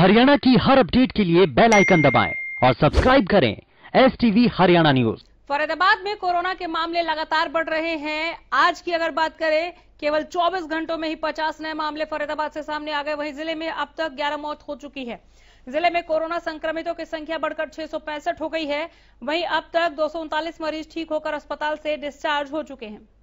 हरियाणा की हर अपडेट के लिए बेल आइकन दबाएं और सब्सक्राइब करें एस हरियाणा न्यूज फरीदाबाद में कोरोना के मामले लगातार बढ़ रहे हैं आज की अगर बात करें केवल 24 घंटों में ही 50 नए मामले फरीदाबाद से सामने आ गए वहीं जिले में अब तक 11 मौत हो चुकी है जिले में कोरोना संक्रमितों की संख्या बढ़कर छह हो गई है वहीं अब तक दो मरीज ठीक होकर अस्पताल से डिस्चार्ज हो चुके हैं